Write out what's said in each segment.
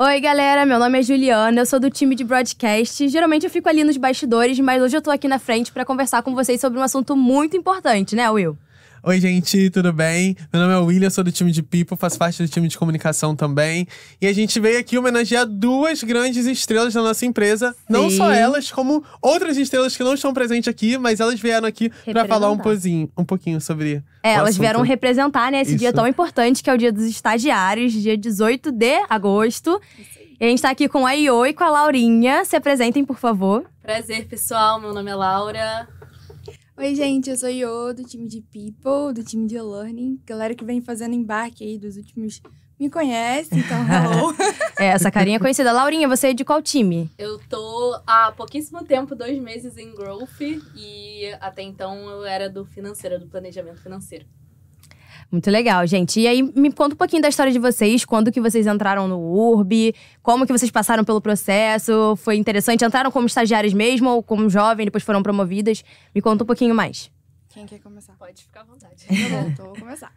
Oi, galera. Meu nome é Juliana, eu sou do time de broadcast. Geralmente eu fico ali nos bastidores, mas hoje eu tô aqui na frente para conversar com vocês sobre um assunto muito importante, né, Will? Oi, gente, tudo bem? Meu nome é William, sou do time de People, faço parte do time de comunicação também. E a gente veio aqui homenagear duas grandes estrelas da nossa empresa. Sim. Não só elas, como outras estrelas que não estão presentes aqui, mas elas vieram aqui para falar um pouquinho, um pouquinho sobre. É, elas assunto. vieram representar, né, esse Isso. dia tão importante que é o dia dos estagiários, dia 18 de agosto. Isso. E a gente tá aqui com a Io e com a Laurinha. Se apresentem, por favor. Prazer, pessoal. Meu nome é Laura. Oi, gente, eu sou Iô, do time de People, do time de Learning. Galera que vem fazendo embarque aí dos últimos. Me conhece, então hello. é, essa carinha é conhecida. Laurinha, você é de qual time? Eu tô há pouquíssimo tempo, dois meses em Growth. E até então eu era do financeiro, do planejamento financeiro. Muito legal, gente. E aí, me conta um pouquinho da história de vocês. Quando que vocês entraram no URB? Como que vocês passaram pelo processo? Foi interessante? Entraram como estagiárias mesmo ou como jovem, depois foram promovidas? Me conta um pouquinho mais. Quem quer começar? Pode ficar à vontade. Tá bom, então vou começar.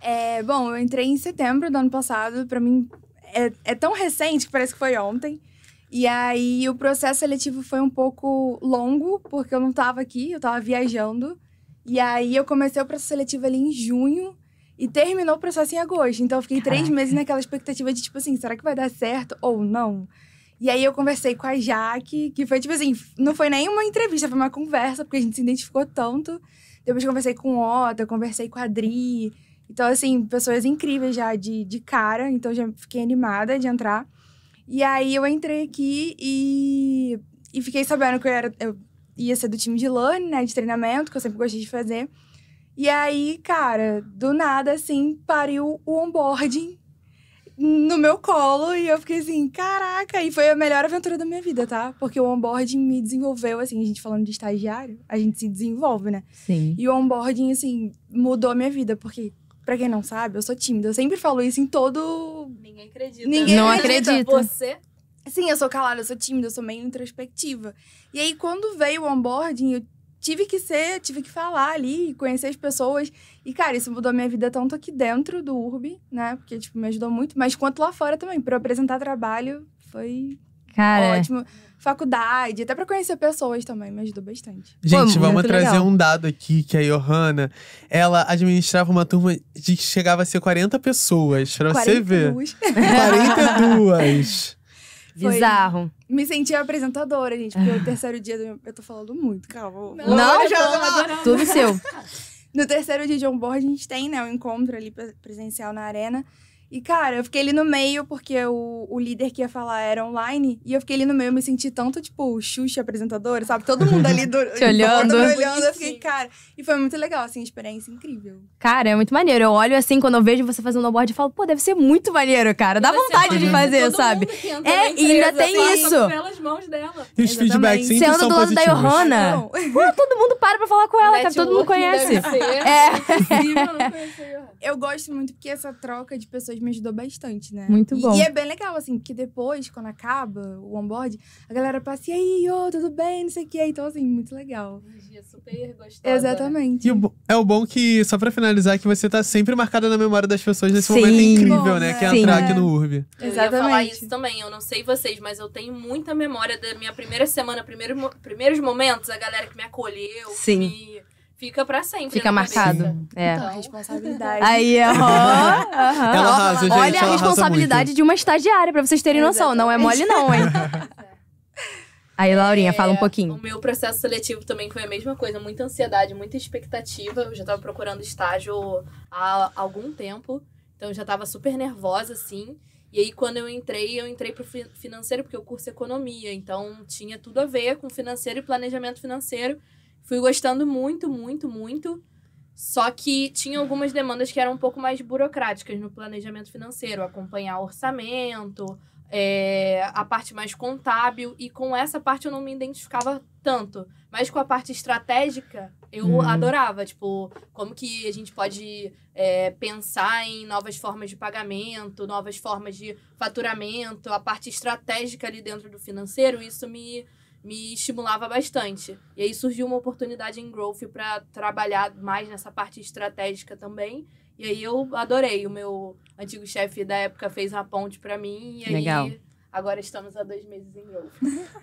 É, bom, eu entrei em setembro do ano passado. Para mim, é, é tão recente que parece que foi ontem. E aí, o processo seletivo foi um pouco longo, porque eu não estava aqui, eu estava viajando. E aí, eu comecei o processo seletivo ali em junho. E terminou o processo em agosto. Então eu fiquei Caraca. três meses naquela expectativa de, tipo assim, será que vai dar certo ou não? E aí eu conversei com a Jaque, que foi, tipo assim, não foi nem uma entrevista, foi uma conversa, porque a gente se identificou tanto. Depois conversei com o Ota, conversei com a Adri. Então, assim, pessoas incríveis já de, de cara. Então já fiquei animada de entrar. E aí eu entrei aqui e, e fiquei sabendo que eu, era, eu ia ser do time de learning, né? De treinamento, que eu sempre gostei de fazer. E aí, cara, do nada, assim, pariu o onboarding no meu colo e eu fiquei assim, caraca, e foi a melhor aventura da minha vida, tá? Porque o onboarding me desenvolveu, assim, a gente falando de estagiário, a gente se desenvolve, né? Sim. E o onboarding, assim, mudou a minha vida, porque, pra quem não sabe, eu sou tímida. Eu sempre falo isso em todo. Ninguém acredita. Ninguém não acredita. acredita. Você? Sim, eu sou calada, eu sou tímida, eu sou meio introspectiva. E aí, quando veio o onboarding, eu tive que ser, tive que falar ali, conhecer as pessoas. E, cara, isso mudou minha vida tanto aqui dentro do URB, né? Porque, tipo, me ajudou muito, mas quanto lá fora também. Pra eu apresentar trabalho, foi cara. ótimo. Faculdade, até pra conhecer pessoas também, me ajudou bastante. Gente, Pô, vamos trazer legal. um dado aqui, que é a Johanna, ela administrava uma turma de que chegava a ser 40 pessoas, pra você ver. 42. 42. Foi... Bizarro. Me senti apresentadora, gente, porque o ah. terceiro dia do... Eu tô falando muito, calma. Não, não, não, não. tudo seu. No terceiro dia de onboard, a gente tem, né, um encontro ali presencial na arena. E, cara, eu fiquei ali no meio, porque o, o líder que ia falar era online, e eu fiquei ali no meio, eu me senti tanto, tipo, Xuxa apresentadora, sabe? Todo mundo ali do, Te olhando. Todo mundo olhando, eu fiquei, cara. E foi muito legal, assim, experiência incrível. Cara, é muito maneiro. Eu olho assim, quando eu vejo você fazendo snowboard, eu falo, pô, deve ser muito maneiro, cara. Dá vontade de fazer, sabe? é, e ainda tem isso. Pelas mãos dela. E os Exatamente. feedbacks sempre Você anda do lado positivos. da Johanna. Pô, todo mundo para pra falar com ela, cara. Todo mundo conhece. É. é. Eu gosto muito porque essa troca de pessoas me ajudou bastante, né? Muito bom. E, é bem legal, assim, porque depois, quando acaba o onboard, a galera passa, e aí, ô, oh, tudo bem, não sei o quê. Então, assim, muito legal. dia super gostoso. Né? Exatamente. E o, é o bom que, só pra finalizar, que você tá sempre marcada na memória das pessoas nesse Sim. momento incrível, bom, né? né? Que é Sim, entrar aqui no URB. Exatamente. Eu ia falar isso também. Eu não sei vocês, mas eu tenho muita memória da minha primeira semana, primeiro, primeiros momentos, a galera que me acolheu, Sim. que me fica pra sempre. Fica né, marcado. É. Então, responsabilidade. Aí, ó. Uh -huh, Olha a responsabilidade de uma estagiária, pra vocês terem noção. Não é mole, não, hein? Aí, Laurinha, é, fala um é, pouquinho. O meu processo seletivo também foi a mesma coisa, muita ansiedade, muita expectativa. Eu já tava procurando estágio há algum tempo, então eu já tava super nervosa, assim. E aí, quando eu entrei, eu entrei pro financeiro, porque eu curso é economia, então tinha tudo a ver com financeiro e planejamento financeiro. Fui gostando muito, muito, muito. Só que tinha algumas demandas que eram um pouco mais burocráticas no planejamento financeiro, acompanhar orçamento, é, a parte mais contábil, e com essa parte eu não me identificava tanto. Mas com a parte estratégica, eu uhum. adorava. Tipo, como que a gente pode é, pensar em novas formas de pagamento, novas formas de faturamento, a parte estratégica ali dentro do financeiro, isso me, me estimulava bastante. E aí surgiu uma oportunidade em Growth para trabalhar mais nessa parte estratégica também. E aí eu adorei. O meu antigo chefe da época fez uma ponte para mim. E Legal. agora estamos há dois meses em Growth.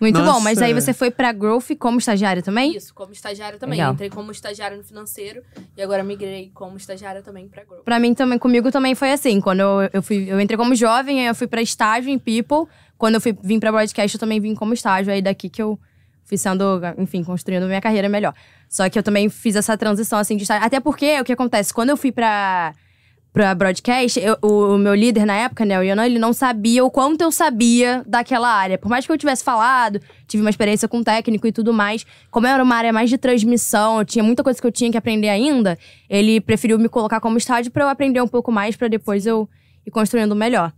Muito Nossa. bom. Mas aí você foi para Growth como estagiária também? Isso, como estagiária também. Legal. Entrei como estagiária no financeiro e agora migrei como estagiária também para Growth. Para mim também, comigo também foi assim. Quando eu, eu, fui, eu entrei como jovem, aí eu fui para estágio em People. Quando eu fui, vim pra broadcast, eu também vim como estágio. Aí daqui que eu fui sendo, enfim, construindo minha carreira melhor. Só que eu também fiz essa transição, assim, de estágio. Até porque, o que acontece? Quando eu fui pra, pra broadcast, eu, o, o, meu líder na época, né, o Yonan, ele não sabia o quanto eu sabia daquela área. Por mais que eu tivesse falado, tive uma experiência com técnico e tudo mais, como era uma área mais de transmissão, eu tinha muita coisa que eu tinha que aprender ainda, ele preferiu me colocar como estágio para eu aprender um pouco mais, para depois eu ir construindo melhor.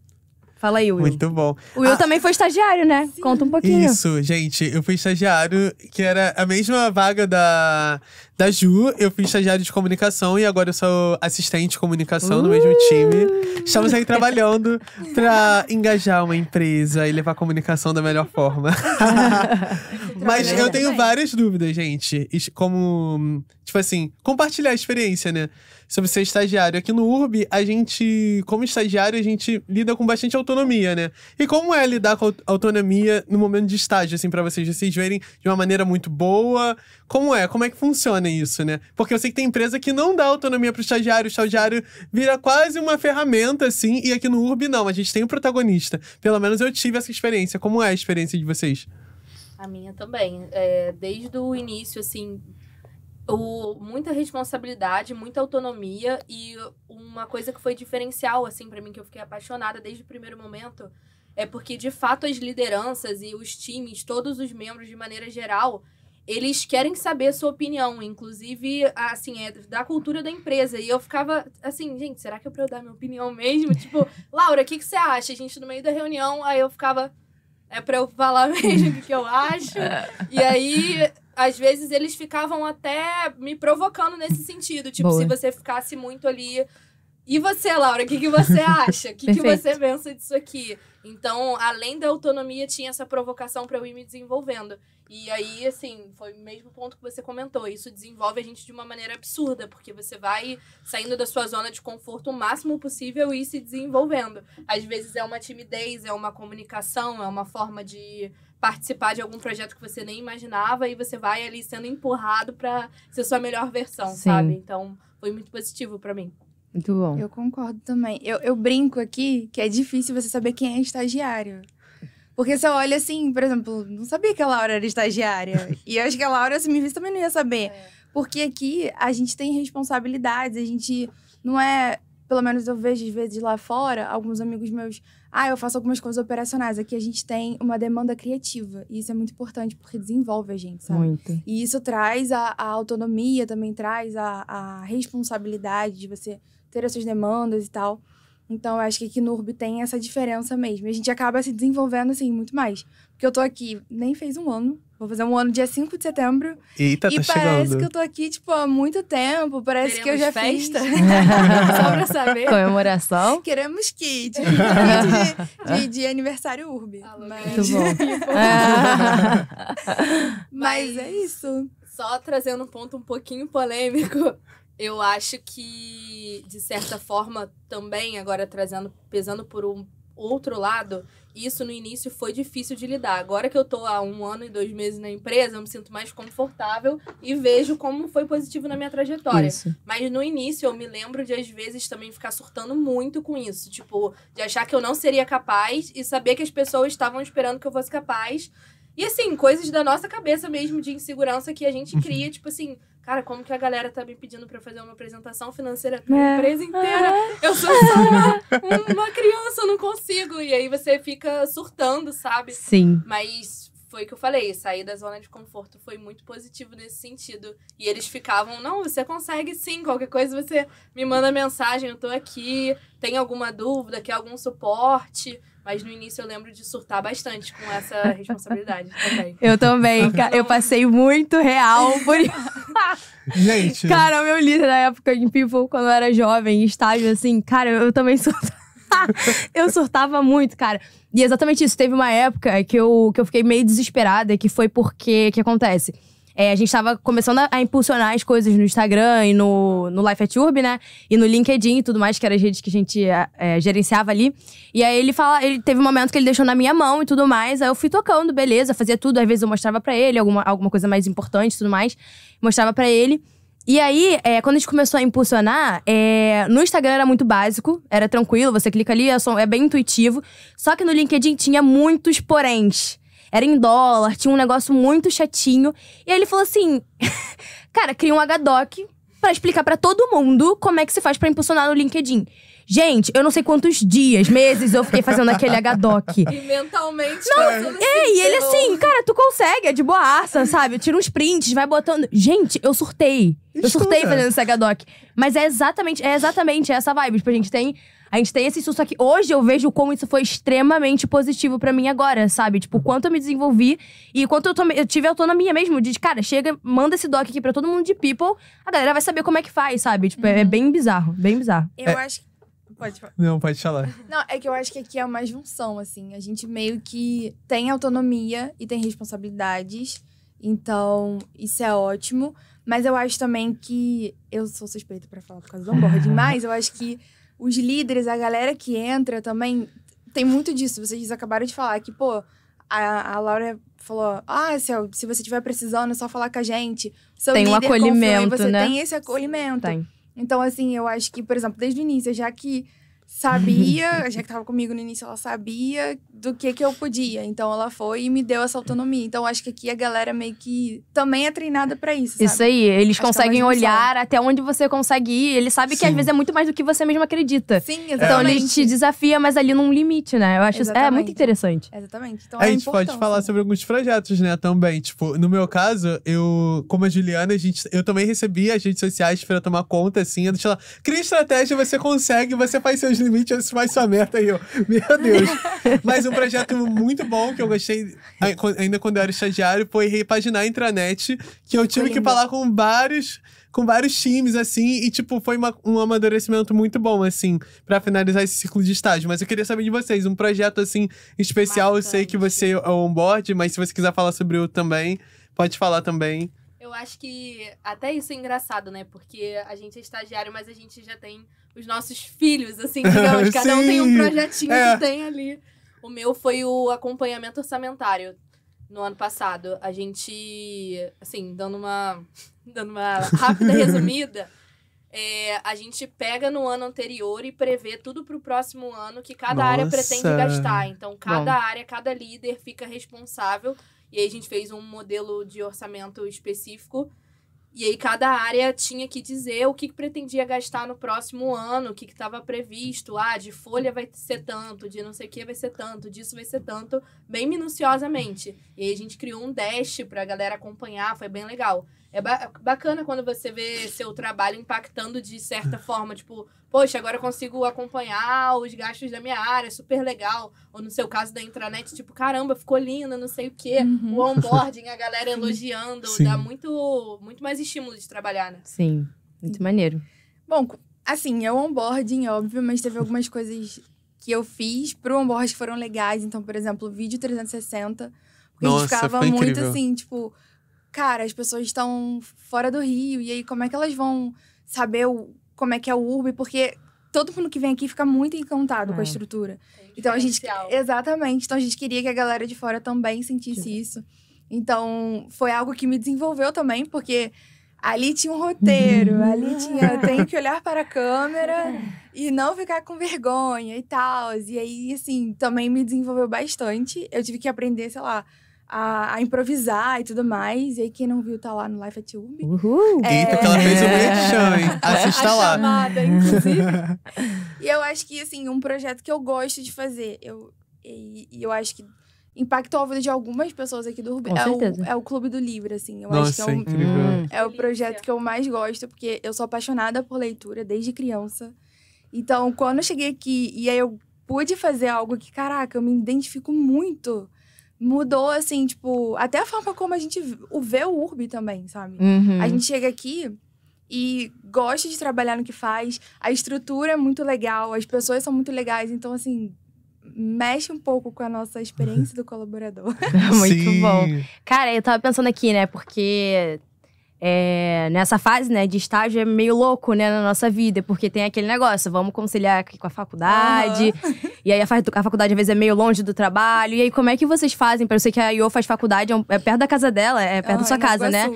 Fala aí, Will. Muito bom. O Will ah, também foi estagiário, né? Sim. Conta um pouquinho. Isso, gente. Eu fui estagiário, que era a mesma vaga da, da Ju, eu fui estagiário de comunicação e agora eu sou assistente de comunicação uh! no mesmo uh! time. Estamos aí trabalhando para engajar uma empresa e levar a comunicação da melhor forma. Mas eu é tenho várias dúvidas, gente. Como, tipo assim, compartilhar a experiência, né? Sobre ser estagiário. Aqui no URB, a gente, como estagiário, a gente lida com bastante autonomia, né? E como é lidar com autonomia no momento de estágio, assim, para vocês, vocês verem de uma maneira muito boa? Como é? Como é que funciona? bacana isso, né? Porque eu sei que tem empresa que não dá autonomia pro estagiário, o estagiário vira quase uma ferramenta, assim, e aqui no URB não, a gente tem um protagonista. Pelo menos eu tive essa experiência. Como é a experiência de vocês? A minha também. É, desde o início, assim, o, muita responsabilidade, muita autonomia e uma coisa que foi diferencial, assim, para mim, que eu fiquei apaixonada desde o primeiro momento, é porque, de fato, as lideranças e os times, todos os membros, de maneira geral, eles querem saber a sua opinião, inclusive, assim, é da cultura da empresa. E eu ficava assim, gente, será que é pra eu dar minha opinião mesmo? tipo, Laura, o que, que você acha? A gente no meio da reunião, aí eu ficava, é pra eu falar mesmo o que, eu acho? É. e aí, às vezes, eles ficavam até me provocando nesse sentido. Tipo, Boa. se você ficasse muito ali e você, Laura, o que, que você acha? O que, que você pensa disso aqui? Então, além da autonomia, tinha essa provocação para eu ir me desenvolvendo. E aí, assim, foi o mesmo ponto que você comentou. Isso desenvolve a gente de uma maneira absurda, porque você vai saindo da sua zona de conforto o máximo possível e se desenvolvendo. Às vezes é uma timidez, é uma comunicação, é uma forma de participar de algum projeto que você nem imaginava e você vai ali sendo empurrado para ser sua melhor versão, Sim. sabe? Então, foi muito positivo para mim. Muito bom. Eu concordo também. Eu, eu brinco aqui que é difícil você saber quem é estagiário. Porque você olha assim, por exemplo, não sabia que a Laura era estagiária. e eu acho que a Laura, se me visse, também não ia saber. É. Porque aqui a gente tem responsabilidades, a gente não é. Pelo menos eu vejo às vezes lá fora, alguns amigos meus. Ah, eu faço algumas coisas operacionais. Aqui a gente tem uma demanda criativa. E isso é muito importante, porque desenvolve a gente, sabe? Muito. E isso traz a, a autonomia, também traz a, a responsabilidade de você ter essas demandas e tal. Então, eu acho que aqui no Urb tem essa diferença mesmo. A gente acaba se desenvolvendo, assim, muito mais. Porque eu tô aqui, nem fez um ano. Vou fazer um ano dia 5 de setembro. Eita, e tá parece chegando. que eu tô aqui, tipo, há muito tempo. Parece que eu já festa. fiz. Só pra saber. Comemoração. Queremos kit. de, de, de, aniversário Urb. mas... Muito bom. mas é isso. Só trazendo um ponto um pouquinho polêmico. Eu acho que, de certa forma, também, agora trazendo, pesando por um outro lado, isso no início foi difícil de lidar. Agora que eu tô há um ano e dois meses na empresa, eu me sinto mais confortável e vejo como foi positivo na minha trajetória. Isso. Mas no início eu me lembro de às vezes também ficar surtando muito com isso. Tipo, de achar que eu não seria capaz e saber que as pessoas estavam esperando que eu fosse capaz. E assim, coisas da nossa cabeça mesmo de insegurança que a gente uhum. cria, tipo assim, Cara, como que a galera tá me pedindo para fazer uma apresentação financeira pra é. empresa inteira? Ah. Eu sou só uma, uma criança, eu não consigo. E aí você fica surtando, sabe? Sim. Mas foi o que eu falei, sair da zona de conforto foi muito positivo nesse sentido. E eles ficavam, não, você consegue sim, qualquer coisa você me manda mensagem, eu tô aqui, tem alguma dúvida, quer algum suporte. Mas no início eu lembro de surtar bastante com essa responsabilidade também. Eu também, eu passei muito real por Gente. Cara, o meu líder na época em People, quando eu era jovem, estágio assim, cara, eu também surtava. eu surtava muito, cara. E é exatamente isso. Teve uma época que eu, que eu fiquei meio desesperada, que foi porque. que acontece? É, a gente estava começando a, a, impulsionar as coisas no Instagram e no, no Life at Urb, né? E no LinkedIn e tudo mais, que era a redes que a gente é, é, gerenciava ali. E aí ele fala, ele teve um momento que ele deixou na minha mão e tudo mais. Aí eu fui tocando, beleza, fazia tudo. Às vezes eu mostrava para ele alguma, alguma coisa mais importante e tudo mais. Mostrava para ele. E aí, é, quando a gente começou a impulsionar, é, no Instagram era muito básico, era tranquilo, você clica ali, é, só, é, bem intuitivo. Só que no LinkedIn tinha muitos poréns era em dólar, tinha um negócio muito chatinho. E aí ele falou assim: cara, cria um HDoc para explicar para todo mundo como é que se faz para impulsionar no LinkedIn. Gente, eu não sei quantos dias, meses eu fiquei fazendo aquele HDoc. E mentalmente. Não, é, e ele assim, cara, tu consegue, é de boaça, sabe? Tira uns prints, vai botando. Gente, eu surtei. Eu surtei fazendo esse HDoc. Mas é exatamente, é exatamente essa vibe. Tipo, a gente tem a gente tem esse susto aqui. Hoje eu vejo como isso foi extremamente positivo para mim agora, sabe? Tipo, quanto eu me desenvolvi e quanto eu, tive eu tive autonomia mesmo. De, cara, chega, manda esse doc aqui pra todo mundo de people, a galera vai saber como é que faz, sabe? Tipo, uhum. é, é, uhum. bem bizarro, bem bizarro. Eu é. acho que. Pode falar. Não, pode falar. Não, é que eu acho que aqui é uma junção, assim. A gente meio que tem autonomia e tem responsabilidades. Então, isso é ótimo. Mas eu acho também que. Eu sou suspeita para falar por causa do onboarding, mas eu acho que os líderes, a galera que entra também, tem muito disso. Vocês acabaram de falar que, pô, a, a Laura falou: ah, se, se você estiver precisando, é só falar com a gente. Seu tem um acolhimento, você né? Tem esse acolhimento. Tem. Então, assim, eu acho que, por exemplo, desde o início, já que sabia, já que tava comigo no início, ela sabia do que que eu podia. Então ela foi e me deu essa autonomia. Então acho que aqui a galera meio que também é treinada para isso, sabe? Isso aí, eles acho é conseguem é olhar função. até onde você consegue ir. Eles sabem que às vezes é muito mais do que você mesmo acredita. Sim, exatamente. Então eles te desafiam, mas ali num limite, né? Eu acho isso, é muito interessante. Exatamente. Então, a, é gente pode falar sobre alguns projetos, né, também. Tipo, no meu caso, eu, como a Juliana, a gente, eu também recebi as redes sociais para tomar conta assim, eu deixei lá, cria estratégia, você consegue, você faz seus dos limites faz sua meta aí, ó. Meu Deus. Mas um projeto muito bom que eu gostei, ainda quando eu era estagiário, foi repaginar a intranet, que eu tive que falar com vários com vários times, assim, e, tipo, foi uma, um amadurecimento muito bom, assim, para finalizar esse ciclo de estágio. Mas eu queria saber de vocês, um projeto, assim, especial. Eu sei que você é on-board, mas se você quiser falar sobre o também, pode falar também. Eu acho que até isso é engraçado, né? Porque a gente é estagiário, mas a gente já tem os nossos filhos, assim, digamos. cada um tem um projetinho é. que tem ali. O meu foi o acompanhamento orçamentário no ano passado. A gente, assim, dando uma, dando uma rápida resumida é, a gente pega no ano anterior e prevê tudo para o próximo ano que cada Nossa. área pretende gastar. Então, cada Bom. área, cada líder fica responsável. E aí a gente fez um modelo de orçamento específico. E aí cada área tinha que dizer o que, que pretendia gastar no próximo ano, o que estava previsto. Ah, de folha vai ser tanto, de não sei o que vai ser tanto, disso vai ser tanto, bem minuciosamente. E aí a gente criou um dash para a galera acompanhar, foi bem legal. É ba bacana quando você vê seu trabalho impactando de certa forma, tipo, poxa, agora eu consigo acompanhar os gastos da minha área, super legal. Ou no seu caso da intranet, tipo, caramba, ficou linda, não sei o quê. Uhum. O onboarding, a galera elogiando, Sim. dá muito, muito mais estímulo de trabalhar, né? Sim, muito maneiro. Bom, assim, é o onboarding, é óbvio, mas teve algumas coisas que eu fiz pro onboard que foram legais. Então, por exemplo, o vídeo 360. Porque Nossa, a gente ficava muito assim, tipo, cara, as pessoas estão fora do Rio, e aí como é que elas vão saber o, como é que é o urbe? Porque todo mundo que vem aqui fica muito encantado é. com a é. estrutura. É então a gente. Exatamente. Então a gente queria que a galera de fora também sentisse Sim. Tipo. isso. Então foi algo que me desenvolveu também, porque ali tinha um roteiro, ali tinha. tenho que olhar para a câmera e não ficar com vergonha e tal. E aí, assim, também me desenvolveu bastante. Eu tive que aprender, sei lá a, a, improvisar e tudo mais. E aí, quem não viu, tá lá no Life at Ub. Uhul! É... Eita, que ela fez o um merchan, hein? Assista a lá. chamada, inclusive. e eu acho que, assim, um projeto que eu gosto de fazer. Eu, e, e eu acho que impactou a vida de algumas pessoas aqui do Rubens. É o, é o Clube do Livro, assim. Eu Nossa, acho que é, é um, hum. é o projeto que eu mais gosto, porque eu sou apaixonada por leitura desde criança. Então, quando eu cheguei aqui e aí eu pude fazer algo que, caraca, eu me identifico muito mudou, assim, tipo, até a forma como a gente vê o urbe também, sabe? Uhum. A gente chega aqui e gosta de trabalhar no que faz, a estrutura é muito legal, as pessoas são muito legais, então, assim, mexe um pouco com a nossa experiência do colaborador. muito Sim. bom. Cara, eu tava pensando aqui, né, porque é, nessa fase, né, de estágio é meio louco, né, na nossa vida, porque tem aquele negócio, vamos conciliar aqui com a faculdade, uhum. e aí a, a, faculdade às vezes é meio longe do trabalho, e aí como é que vocês fazem? Para eu sei que a Iô faz faculdade, é, um, é, perto da casa dela, é perto uhum, da ah, sua casa, né?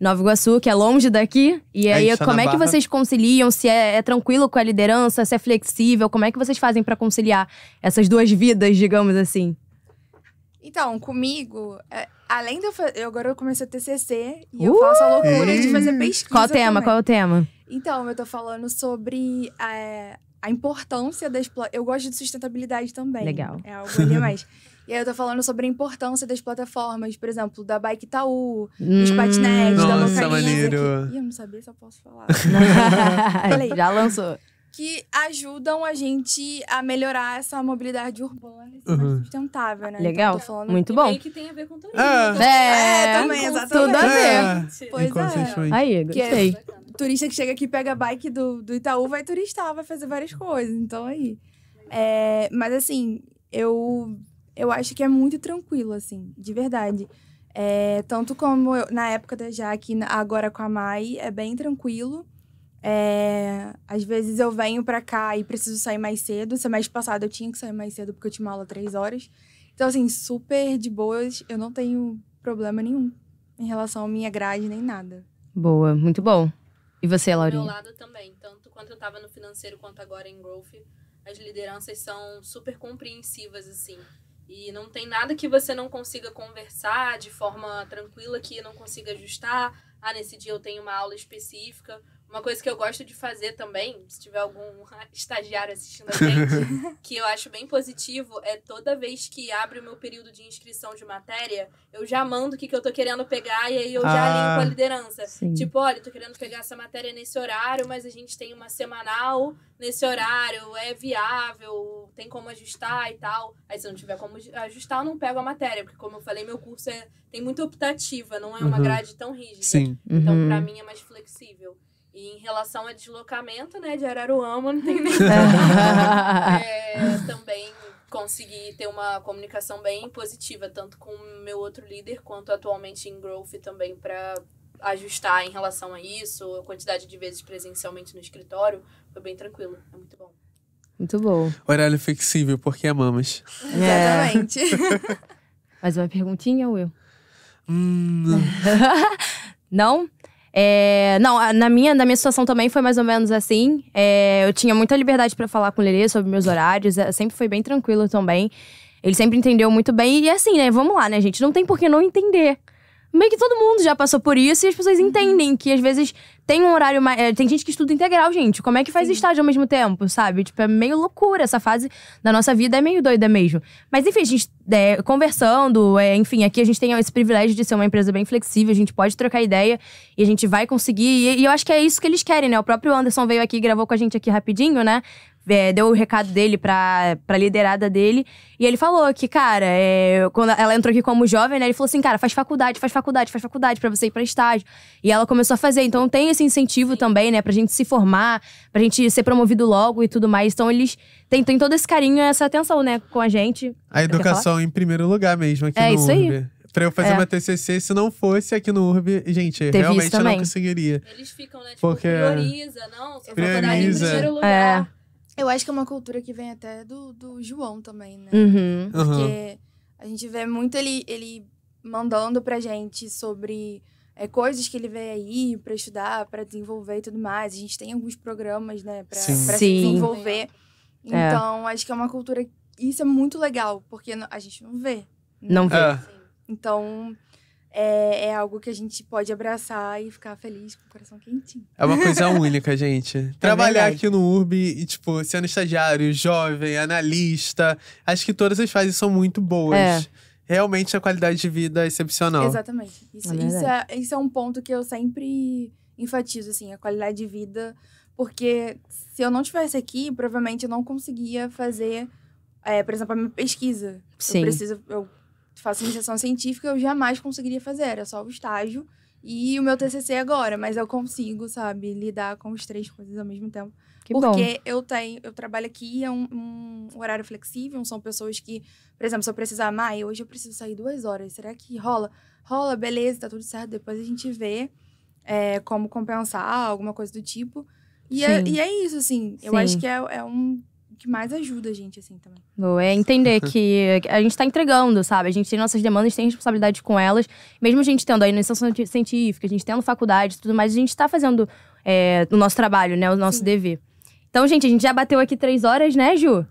Nova Iguaçu, que é longe daqui. E é aí, é como é que vocês conciliam? Se é, é, tranquilo com a liderança, se é flexível, como é que vocês fazem para conciliar essas duas vidas, digamos assim? Então, comigo, é, Além de eu fazer. Agora eu comecei o TCC e uh! eu faço a loucura de fazer pesquisa. Qual o tema? Também. Qual é o tema? Então, eu tô falando sobre é, a, importância da Eu gosto de sustentabilidade também. Legal. É algo ali mais. E aí eu tô falando sobre a importância das plataformas, por exemplo, da Bike Itaú, hum, dos patinetes, nossa, da Localiza. Maneiro. Que... Ih, eu não sabia se eu posso falar. Já lançou que ajudam a gente a melhorar essa mobilidade urbana e uhum. mais sustentável, né? Legal, então, muito bom. que tem a ver com turismo. É, é, é também, exatamente. Tudo a ver. É. Pois é. Aí, é gostei. é, turista que chega aqui, pega a bike do, do Itaú, vai turistar, vai fazer várias coisas. Então, aí. É, mas, assim, eu, eu acho que é muito tranquilo, assim, de verdade. É, tanto como eu, na época da Jaque, agora com a Mai, é bem tranquilo. É, às vezes eu venho para cá e preciso sair mais cedo. Semestre passado eu tinha que sair mais cedo porque eu tinha uma aula três horas. Então, assim, super de boas. Eu não tenho problema nenhum em relação à minha grade nem nada. Boa, muito bom. E você, Laurinha? Do meu lado também. Tanto quanto eu tava no financeiro quanto agora em growth, as lideranças são super compreensivas, assim. E não tem nada que você não consiga conversar de forma tranquila, que não consiga ajustar. Ah, nesse dia eu tenho uma aula específica uma coisa que eu gosto de fazer também, se tiver algum estagiário assistindo a gente, que eu acho bem positivo, é toda vez que abre o meu período de inscrição de matéria, eu já mando o que, que eu tô querendo pegar e aí eu já ah, com a liderança. Sim. Tipo, olha, tô querendo pegar essa matéria nesse horário, mas a gente tem uma semanal nesse horário, é viável, tem como ajustar e tal. Aí se não tiver como ajustar, eu não pego a matéria, porque como eu falei, meu curso é, tem muita optativa, não é uma uhum. grade tão rígida. Sim. Então, para uhum. mim é mais flexível. E em relação a deslocamento, né, de Araruama, não tem nem é, Também consegui ter uma comunicação bem positiva, tanto com o meu outro líder, quanto atualmente em Growth também, para ajustar em relação a isso. A quantidade de vezes presencialmente no escritório foi bem tranquilo, é muito bom. Muito bom. Horário flexível, porque amamos. É. Exatamente. Mais uma perguntinha, Will? Hum, não. não? É, não, na minha, na minha situação também foi mais ou menos assim. É, eu tinha muita liberdade para falar com o Lelê sobre meus horários, é, sempre foi bem tranquilo também. Ele sempre entendeu muito bem. E é assim, né? Vamos lá, né, gente? Não tem por que não entender meio que todo mundo já passou por isso e as pessoas uhum. entendem que às vezes tem um horário mais. Eh, tem gente que estuda integral, gente. Como é que faz Sim. estágio ao mesmo tempo, sabe? Tipo, é meio loucura essa fase da nossa vida, é meio doida mesmo. Mas enfim, a gente é, conversando, é, enfim, aqui a gente tem esse privilégio de ser uma empresa bem flexível, a gente pode trocar ideia e a gente vai conseguir. E, e eu acho que é isso que eles querem, né? O próprio Anderson veio aqui e gravou com a gente aqui rapidinho, né? é, deu o recado dele pra, pra liderada dele. E ele falou que, cara, é, quando ela entrou aqui como jovem, né? Ele falou assim, cara, faz faculdade, faz faculdade, faz faculdade pra você ir pra estágio. E ela começou a fazer. Então tem esse incentivo também, né? Pra gente se formar, pra gente ser promovido logo e tudo mais. Então eles têm, têm todo esse carinho, essa atenção, né? Com a gente. A educação em primeiro lugar mesmo aqui é no isso Aí. Pra eu fazer é. uma TCC, se não fosse aqui no URB, gente, Teve realmente eu não conseguiria. Eles ficam, né? Tipo, Porque... prioriza, não? prioriza. em primeiro lugar. É. Eu acho que é uma cultura que vem até do, do João também, né? Uhum. Porque uhum. a gente vê muito ele, ele mandando pra gente sobre é, coisas que ele veio aí pra estudar, pra desenvolver e tudo mais. A gente tem alguns programas, né, para se desenvolver. É. Então, é. acho que é uma cultura. Isso é muito legal, porque a gente não vê. Né? Não vê. É. Então, é, é, algo que a gente pode abraçar e ficar feliz com o coração quentinho. É uma coisa única, gente. É Trabalhar é aqui no URB e, tipo, sendo estagiário, jovem, analista, acho que todas as fases são muito boas. É. Realmente a qualidade de vida é excepcional. Exatamente. Isso é, isso é, isso é um ponto que eu sempre enfatizo, assim, a qualidade de vida. Porque se eu não estivesse aqui, provavelmente eu não conseguia fazer, é, por exemplo, a minha pesquisa. Sim. Eu preciso. Eu faço iniciação científica, eu jamais conseguiria fazer, era só o estágio e o meu TCC agora, mas eu consigo, sabe, lidar com as três coisas ao mesmo tempo. Que porque bom. eu tenho, eu trabalho aqui, é um, um, horário flexível, são pessoas que, por exemplo, se eu precisar, mais, hoje eu preciso sair duas horas, será que rola? Rola, beleza, tá tudo certo, depois a gente vê é, como compensar, alguma coisa do tipo. E, é, e é, isso, assim, Sim. eu acho que é, é um que mais ajuda a gente, assim, também. É entender que a gente está entregando, sabe? A gente tem nossas demandas, tem responsabilidade com elas. Mesmo a gente tendo a iniciação científica, a gente tendo faculdade tudo mais, a gente está fazendo é, o nosso trabalho, né? O nosso Sim. dever. Então, gente, a gente já bateu aqui três horas, né, Ju?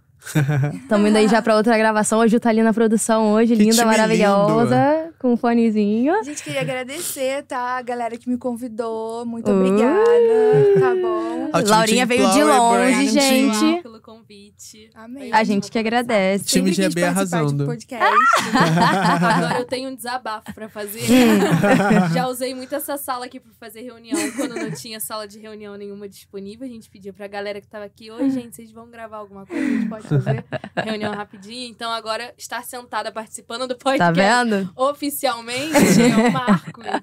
Estamos indo aí já pra outra gravação. Hoje o Tá ali na produção hoje, que linda, maravilhosa, lindo. com um fonezinho. Gente, queria agradecer, tá? A galera que me convidou, muito uh. obrigada, tá bom? A Laurinha veio de longe, gente. Uau, pelo convite. Amei. A gente que agradece. time GB arrasando. Podcast. Agora eu tenho um desabafo pra fazer. já usei muito essa sala aqui pra fazer reunião. Quando não tinha sala de reunião nenhuma disponível, a gente pedia pra galera que tava aqui, oi uhum. gente, vocês vão gravar alguma coisa? A gente pode fazer reunião rapidinho. Então, agora estar sentada participando do tá podcast tá vendo? oficialmente é um marco. Entendeu?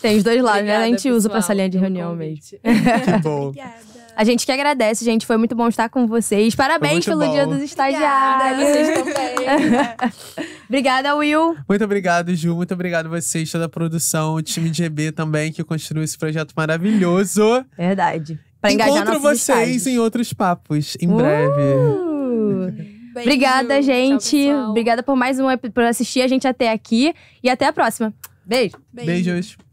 Tem os dois lados, Obrigada, né? A gente pessoal, usa pra essa linha de reunião convite. mesmo. Que bom. Obrigada. A gente que agradece, gente. Foi muito bom estar com vocês. Parabéns pelo bom. Dia dos Estagiários. Obrigada, vocês também. Obrigada, Will. Muito obrigado, Ju. Muito obrigado a vocês, toda a produção, o time de EB também, que construiu esse projeto maravilhoso. Verdade. Pra engajar Encontro vocês estágios. em outros papos, em uh! breve. Obrigada, gente. Tchau, Obrigada por mais um por assistir a gente até aqui e até a próxima. Beijo. Beijo. Beijos.